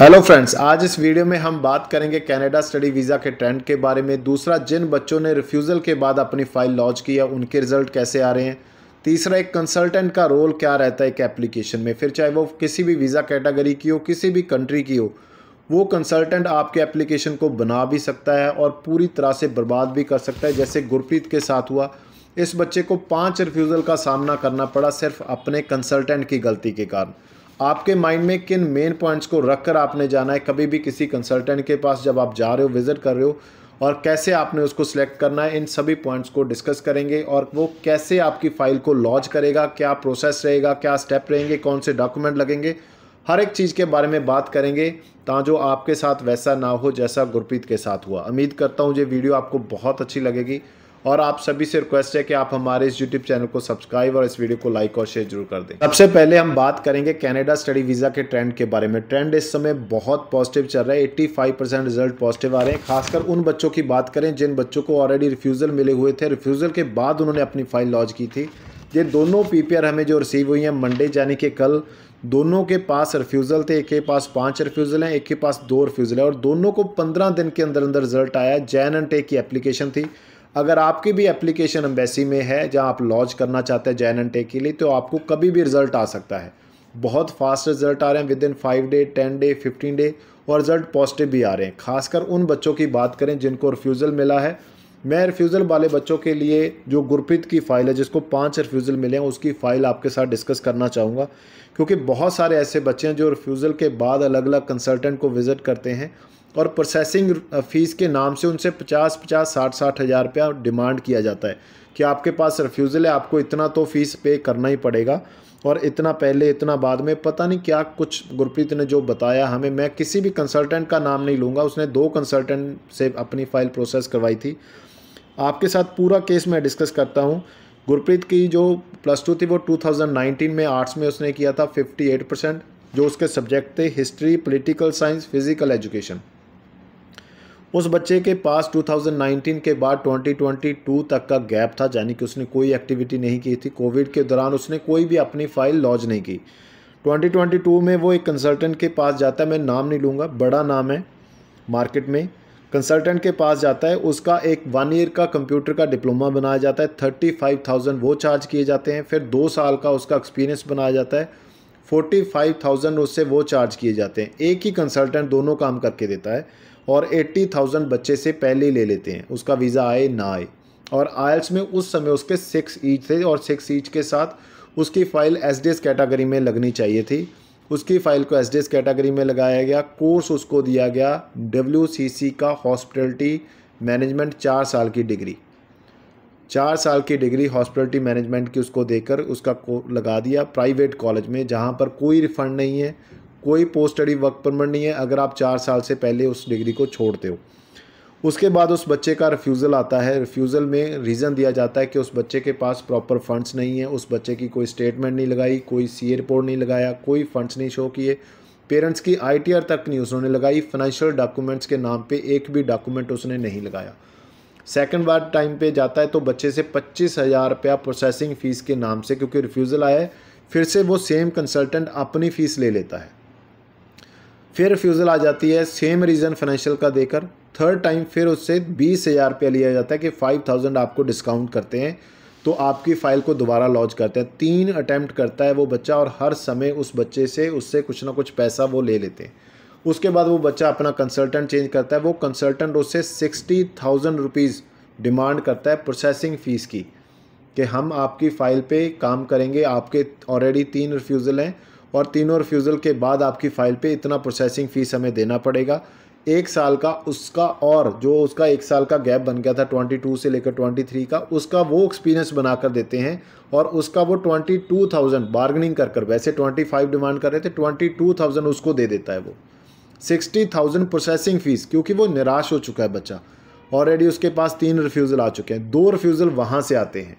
hello friends आज इस video में हम बात करेंगे कनाडा स्टडी वीज़ा के ट्रेंड के बारे में दूसरा जिन बच्चों ने रिफ्यूज़ल के बाद अपनी फ़ाइल लॉन्च की है उनके रिजल्ट कैसे आ रहे हैं तीसरा एक कंसल्टेंट का रोल क्या रहता है एक एप्लीकेशन में फिर चाहे वो किसी भी वीज़ा कैटेगरी की हो किसी भी कंट्री की हो वो कंसल्टेंट आपके एप्लीकेशन को बना भी सकता है और पूरी तरह से बर्बाद भी कर सकता है जैसे गुरप्रीत के साथ हुआ इस बच्चे को पाँच रिफ्यूज़ल का सामना करना पड़ा सिर्फ अपने कंसल्टेंट की गलती के कारण आपके माइंड में किन मेन पॉइंट्स को रख कर आपने जाना है कभी भी किसी कंसल्टेंट के पास जब आप जा रहे हो विज़िट कर रहे हो और कैसे आपने उसको सिलेक्ट करना है इन सभी पॉइंट्स को डिस्कस करेंगे और वो कैसे आपकी फ़ाइल को लॉन्च करेगा क्या प्रोसेस रहेगा क्या स्टेप रहेंगे कौन से डॉक्यूमेंट लगेंगे हर एक चीज़ के बारे में बात करेंगे ताजो आपके साथ वैसा ना हो जैसा गुरप्रीत के साथ हुआ उम्मीद करता हूँ ये वीडियो आपको बहुत अच्छी लगेगी और आप सभी से रिक्वेस्ट है कि आप हमारे इस यूट्यूब चैनल को सब्सक्राइब और इस वीडियो को लाइक और शेयर जरूर कर दें सबसे पहले हम बात करेंगे कनाडा स्टडी वीज़ा के ट्रेंड के बारे में ट्रेंड इस समय बहुत पॉजिटिव चल रहा है 85 परसेंट रिजल्ट पॉजिटिव आ रहे हैं खासकर उन बच्चों की बात करें जिन बच्चों को ऑलरेडी रिफ्यूज़ल मिले हुए थे रिफ्यूज़ल के बाद उन्होंने अपनी फाइल लॉन्च की थी ये दोनों पी हमें जो रिसीव हुई हैं मंडे यानी कि कल दोनों के पास रिफ्यूज़ल थे एक के पास पांच रिफ्यूज़ल हैं एक के पास दो रिफ्यूज़ल है और दोनों को पंद्रह दिन के अंदर अंदर रिजल्ट आया जैन एंड टेक की एप्लीकेशन थी अगर आपकी भी एप्लीकेशन एम्बेसी में है जहाँ आप लॉन्च करना चाहते हैं जैन एंड टेक के लिए तो आपको कभी भी रिजल्ट आ सकता है बहुत फास्ट रिजल्ट आ रहे हैं within five day ten day fifteen day और रिजल्ट पॉजिटिव भी आ रहे हैं खासकर उन बच्चों की बात करें जिनको रिफ्यूज़ल मिला है मैं रिफ्यूज़ल वाले बच्चों के लिए जो गुरप्रीत की फ़ाइल है जिसको पांच रिफ्यूज़ल मिले हैं उसकी फ़ाइल आपके साथ डिस्कस करना चाहूँगा क्योंकि बहुत सारे ऐसे बच्चे हैं जो रिफ्यूज़ल के बाद अलग अलग कंसल्टेंट को विज़िट करते हैं और प्रोसेसिंग फ़ीस uh, के नाम से उनसे पचास पचास साठ साठ हज़ार रुपया डिमांड किया जाता है कि आपके पास रिफ्यूज़ल है आपको इतना तो फ़ीस पे करना ही पड़ेगा और इतना पहले इतना बाद में पता नहीं क्या कुछ गुरप्रीत ने जो बताया हमें मैं किसी भी कंसल्टेंट का नाम नहीं लूँगा उसने दो कंसल्टेंट से अपनी फ़ाइल प्रोसेस करवाई थी आपके साथ पूरा केस मैं डिस्कस करता हूँ गुरप्रीत की जो प्लस टू थी वो 2019 में आर्ट्स में उसने किया था 58 परसेंट जो उसके सब्जेक्ट थे history political science physical education उस बच्चे के पास 2019 के बाद 2022 तक का गैप था यानी कि उसने कोई एक्टिविटी नहीं की थी कोविड के दौरान उसने कोई भी अपनी फाइल लॉन्च नहीं की 2022 में वो एक कंसल्टेंट के पास जाता है मैं नाम नहीं लूँगा बड़ा नाम है मार्केट में कंसल्टेंट के पास जाता है उसका एक वन ईयर का कंप्यूटर का डिप्लोमा बनाया जाता है थर्टी फाइव थाउजेंड वो चार्ज किए जाते हैं फिर दो साल का उसका एक्सपीरियंस बनाया जाता है फोर्टी फाइव थाउजेंड उससे वो चार्ज किए जाते हैं एक ही कंसल्टेंट दोनों काम करके देता है और 80,000 बच्चे से पहले ही ले लेते हैं उसका वीज़ा आए ना आए और आयल्स में उस समय उसके सिक्स ईच थे और सिक्स ईच के साथ उसकी फ़ाइल एस डी कैटेगरी में लगनी चाहिए थी उसकी फ़ाइल को एस डी कैटेगरी में लगाया गया कोर्स उसको दिया गया डब्ल्यू का हॉस्पिटलिटी मैनेजमेंट चार साल की डिग्री चार साल की डिग्री हॉस्पिटलिटी मैनेजमेंट की उसको देकर उसका लगा दिया प्राइवेट कॉलेज में जहाँ पर कोई रिफंड नहीं है कोई पोस्ट स्टडी वर्क परमिट नहीं है अगर आप चार साल से पहले उस डिग्री को छोड़ते हो उसके बाद उस बच्चे का रिफ्यूज़ल आता है रिफ्यूज़ल में रीज़न दिया जाता है कि उस बच्चे के पास प्रॉपर फंड्स नहीं है उस बच्चे की कोई स्टेटमेंट नहीं लगाई कोई सी रिपोर्ट नहीं लगाया कोई फंड्स नहीं शो किए पेरेंट्स की आई तक नहीं उसने लगाई फाइनेंशियल डॉक्यूमेंट्स के नाम पर एक भी डॉक्यूमेंट उसने नहीं लगाया सेकेंड बार टाइम पे जाता है तो बच्चे से पच्चीस हज़ार रुपया प्रोसेसिंग फ़ीस के नाम से क्योंकि रिफ्यूज़ल आया है फिर से वो सेम कंसल्टेंट अपनी फ़ीस ले लेता है फिर रिफ्यूज़ल आ जाती है सेम रीज़न फाइनेंशियल का देकर थर्ड टाइम फिर उससे बीस हज़ार रुपया लिया जाता है कि फ़ाइव थाउजेंड आपको डिस्काउंट करते हैं तो आपकी फ़ाइल को दोबारा लॉन्च करते हैं तीन अटैम्प्ट करता है वो बच्चा और हर समय उस बच्चे से उससे कुछ ना कुछ पैसा वो ले लेते हैं उसके बाद वो बच्चा अपना कंसल्टेंट चेंज करता है वो कंसल्टेंट उससे सिक्सटी थाउजेंड रुपीज़ डिमांड करता है प्रोसेसिंग फ़ीस की कि हम आपकी फ़ाइल पे काम करेंगे आपके ऑलरेडी तीन रिफ्यूज़ल हैं और तीनों रिफ्यूज़ल के बाद आपकी फ़ाइल पे इतना प्रोसेसिंग फ़ीस हमें देना पड़ेगा एक साल का उसका और जो उसका एक साल का गैप बन गया था 22 से लेकर 23 का उसका वो एक्सपीरियंस बनाकर देते हैं और उसका वो 22,000 बार्गनिंग कर कर वैसे 25 डिमांड कर रहे थे 22,000 उसको दे देता है वो 60,000 प्रोसेसिंग फ़ीस क्योंकि वो निराश हो चुका है बच्चा ऑलरेडी उसके पास तीन रिफ्यूज़ल आ चुके हैं दो रिफ्यूज़ल वहाँ से आते हैं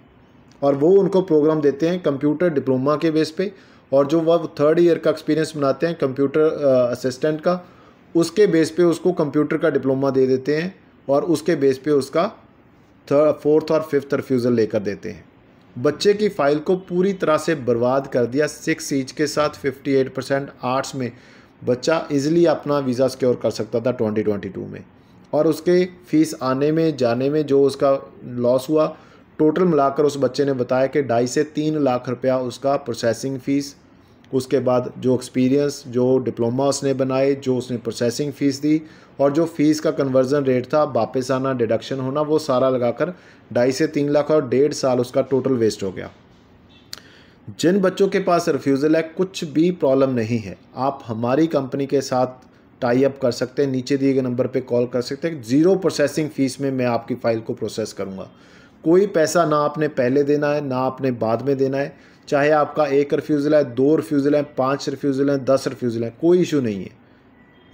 और वो उनको प्रोग्राम देते हैं कंप्यूटर डिप्लोमा के बेस पर और जो वह थर्ड ईयर का एक्सपीरियंस बनाते हैं कंप्यूटर असिस्टेंट uh, का उसके बेस पे उसको कंप्यूटर का डिप्लोमा दे देते हैं और उसके बेस पे उसका थर्ड फोर्थ और फिफ्थ रिफ्यूज़ल लेकर देते हैं बच्चे की फ़ाइल को पूरी तरह से बर्बाद कर दिया सिक्स ईच के साथ एट परसेंट आर्ट्स में बच्चा इजीली अपना वीज़ा सिक्योर कर सकता था टू में और उसके फीस आने में जाने में जो उसका लॉस हुआ टोटल मिलाकर उस बच्चे ने बताया कि ढाई से तीन लाख रुपया उसका प्रोसेसिंग फ़ीस उसके बाद जो एक्सपीरियंस जो डिप्लोमा उसने बनाए जो उसने प्रोसेसिंग फ़ीस दी और जो फ़ीस का कन्वर्जन रेट था वापस आना डिडक्शन होना वो सारा लगाकर ढाई से तीन लाख और डेढ़ साल उसका टोटल वेस्ट हो गया जिन बच्चों के पास रिफ्यूज़ल है कुछ भी प्रॉब्लम नहीं है आप हमारी कंपनी के साथ टाई अप कर सकते हैं नीचे दिए गए नंबर पे कॉल कर सकते हैं ज़ीरो प्रोसेसिंग फ़ीस में मैं आपकी फ़ाइल को प्रोसेस करूँगा कोई पैसा ना आपने पहले देना है ना आपने बाद में देना है चाहे आपका एक रिफ्यूज़ल है दो रिफ्यूज़ल है पाँच रिफ्यूज़ल हैं दस रिफ्यूज़ल हैं कोई इशू नहीं है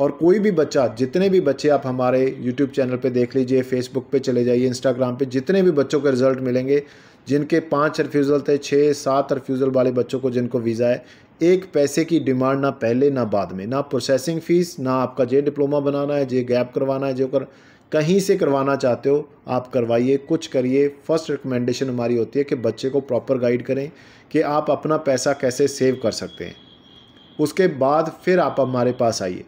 और कोई भी बच्चा जितने भी बच्चे आप हमारे यूट्यूब चैनल पे देख लीजिए फेसबुक पे चले जाइए इंस्टाग्राम पे जितने भी बच्चों के रिजल्ट मिलेंगे जिनके पाँच रिफ्यूज़ल थे छः सात रिफ्यूज़ल वाले बच्चों को जिनको वीज़ा है एक पैसे की डिमांड ना पहले ना बाद में ना प्रोसेसिंग फ़ीस ना आपका जे डिप्लोमा बनाना है जे गैप करवाना है जो कर कहीं से करवाना चाहते हो आप करवाइए कुछ करिए फर्स्ट रिकमेंडेशन हमारी होती है कि बच्चे को प्रॉपर गाइड करें कि आप अपना पैसा कैसे सेव कर सकते हैं उसके बाद फिर आप हमारे पास आइए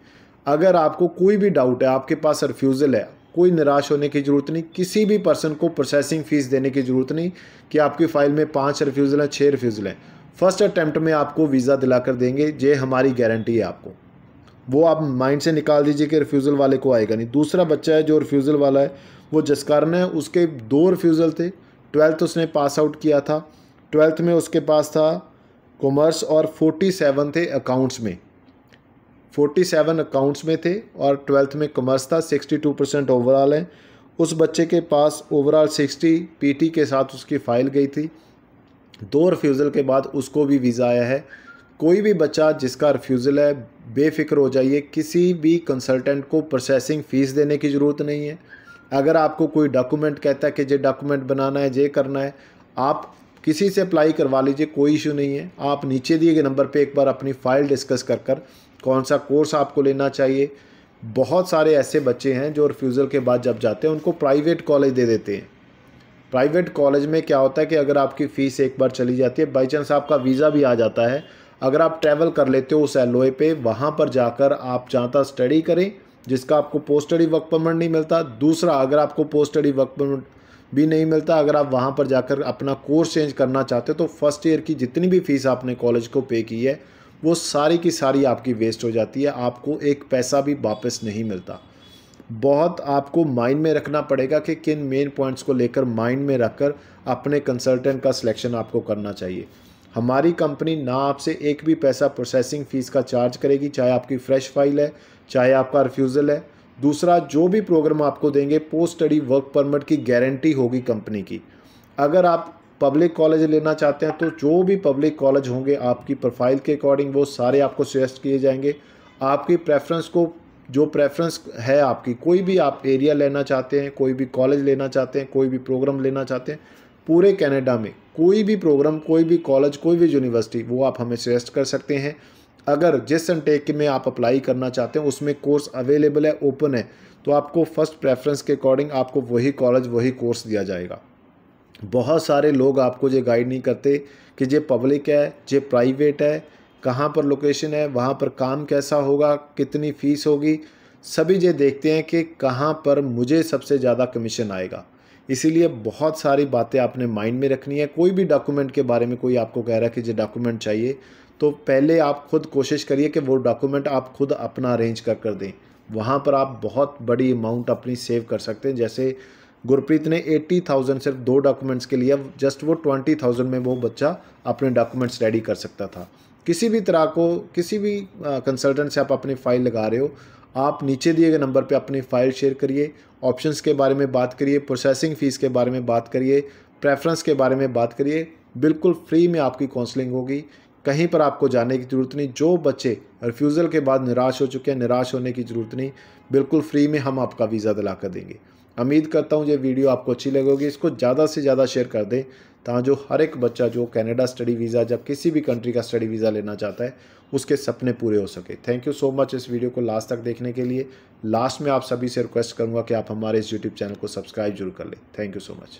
अगर आपको कोई भी डाउट है आपके पास रिफ्यूज़ल है कोई निराश होने की ज़रूरत नहीं किसी भी पर्सन को प्रोसेसिंग फ़ीस देने की ज़रूरत नहीं कि आपकी फ़ाइल में पाँच रिफ्यूज़ल हैं छः रिफ्यूज़ल हैं फर्स्ट अटैम्प्ट में आपको वीज़ा दिलाकर देंगे ये हमारी गारंटी है आपको वो आप माइंड से निकाल दीजिए कि रिफ्यूज़ल वाले को आएगा नहीं दूसरा बच्चा है जो रिफ्यूज़ल वाला है वो जसकारण है उसके दो रिफ्यूज़ल थे ट्वेल्थ उसने पास आउट किया था ट्वेल्थ में उसके पास था कॉमर्स और फोर्टी सेवन थे अकाउंट्स में फोर्टी सेवन अकाउंट्स में थे और ट्वेल्थ में कॉमर्स था सिक्सटी टू परसेंट ओवरऑल है उस बच्चे के पास ओवरऑल सिक्सटी पीटी के साथ उसकी फ़ाइल गई थी दो रिफ्यूज़ल के बाद उसको भी वीज़ा आया है कोई भी बच्चा जिसका रिफ्यूज़ल है बेफिक्र हो जाइए किसी भी कंसल्टेंट को प्रोसेसिंग फ़ीस देने की ज़रूरत नहीं है अगर आपको कोई डॉक्यूमेंट कहता है कि ये डॉक्यूमेंट बनाना है ये करना है आप किसी से अप्लाई करवा लीजिए कोई इशू नहीं है आप नीचे दिए गए नंबर पे एक बार अपनी फ़ाइल डिस्कस कर कर कौन सा कोर्स आपको लेना चाहिए बहुत सारे ऐसे बच्चे हैं जो रिफ्यूज़ल के बाद जब जाते हैं उनको प्राइवेट कॉलेज दे देते हैं प्राइवेट कॉलेज में क्या होता है कि अगर आपकी फ़ीस एक बार चली जाती है बाई चांस आपका वीज़ा भी आ जाता है अगर आप ट्रैवल कर लेते हो उस एलओए पे वहाँ पर जाकर आप जहाँ स्टडी करें जिसका आपको पोस्ट स्टडी वर्क परमिट नहीं मिलता दूसरा अगर आपको पोस्ट स्टडी वर्क परमिट भी नहीं मिलता अगर आप वहाँ पर जाकर अपना कोर्स चेंज करना चाहते हो तो फर्स्ट ईयर की जितनी भी फ़ीस आपने कॉलेज को पे की है वो सारी की सारी आपकी वेस्ट हो जाती है आपको एक पैसा भी वापस नहीं मिलता बहुत आपको माइंड में रखना पड़ेगा कि किन मेन पॉइंट्स को लेकर माइंड में रखकर अपने कंसल्टेंट का सिलेक्शन आपको करना चाहिए हमारी कंपनी ना आपसे एक भी पैसा प्रोसेसिंग फ़ीस का चार्ज करेगी चाहे आपकी फ़्रेश फाइल है चाहे आपका रिफ्यूज़ल है दूसरा जो भी प्रोग्राम आपको देंगे पोस्ट स्टडी वर्क परमिट की गारंटी होगी कंपनी की अगर आप पब्लिक कॉलेज लेना चाहते हैं तो जो भी पब्लिक कॉलेज होंगे आपकी प्रोफाइल के अकॉर्डिंग वो सारे आपको सजेस्ट किए जाएंगे आपकी प्रेफरेंस को जो प्रेफरेंस है आपकी कोई भी आप एरिया लेना चाहते हैं कोई भी कॉलेज लेना चाहते हैं कोई भी प्रोग्राम लेना चाहते हैं पूरे कनाडा में कोई भी प्रोग्राम कोई भी कॉलेज कोई भी यूनिवर्सिटी वो आप हमें सजेस्ट कर सकते हैं अगर जिस टेक में आप अप्लाई करना चाहते हैं उसमें कोर्स अवेलेबल है ओपन है तो आपको फर्स्ट प्रेफरेंस के अकॉर्डिंग आपको वही कॉलेज वही कोर्स दिया जाएगा बहुत सारे लोग आपको ये गाइड नहीं करते कि ये पब्लिक है ये प्राइवेट है कहाँ पर लोकेशन है वहाँ पर काम कैसा होगा कितनी फ़ीस होगी सभी ये देखते हैं कि कहाँ पर मुझे सबसे ज़्यादा कमीशन आएगा इसीलिए बहुत सारी बातें आपने माइंड में रखनी है कोई भी डॉक्यूमेंट के बारे में कोई आपको कह रहा है कि जो डॉक्यूमेंट चाहिए तो पहले आप खुद कोशिश करिए कि वो डॉक्यूमेंट आप खुद अपना अरेंज कर कर दें वहाँ पर आप बहुत बड़ी अमाउंट अपनी सेव कर सकते हैं जैसे गुरप्रीत ने एट्टी थाउजेंड सिर्फ दो डॉक्यूमेंट्स के लिए जस्ट वो ट्वेंटी थाउजेंड में वो बच्चा अपने डॉक्यूमेंट्स रेडी कर सकता था किसी भी तरह को किसी भी कंसल्टेंट से आप अपनी फ़ाइल लगा रहे हो आप नीचे दिए गए नंबर पे अपनी फ़ाइल शेयर करिए ऑप्शंस के बारे में बात करिए प्रोसेसिंग फ़ीस के बारे में बात करिए प्रेफरेंस के बारे में बात करिए बिल्कुल फ्री में आपकी काउंसलिंग होगी कहीं पर आपको जाने की ज़रूरत नहीं जो बच्चे रिफ्यूज़ल के बाद निराश हो चुके हैं निराश होने की ज़रूरत नहीं बिल्कुल फ्री में हम आपका वीज़ा दिला कर देंगे उम्मीद करता हूँ ये वीडियो आपको अच्छी लगेगी इसको ज़्यादा से ज़्यादा शेयर कर दें ता जो हर एक बच्चा जो कैनेडा स्टडी वीज़ा जब किसी भी कंट्री का स्टडी वीज़ा लेना चाहता है उसके सपने पूरे हो सके थैंक यू सो मच इस वीडियो को लास्ट तक देखने के लिए लास्ट में आप सभी से रिक्वेस्ट करूँगा कि आप हमारे इस यूट्यूब चैनल को सब्सक्राइब जरूर कर लें थैंक यू सो मच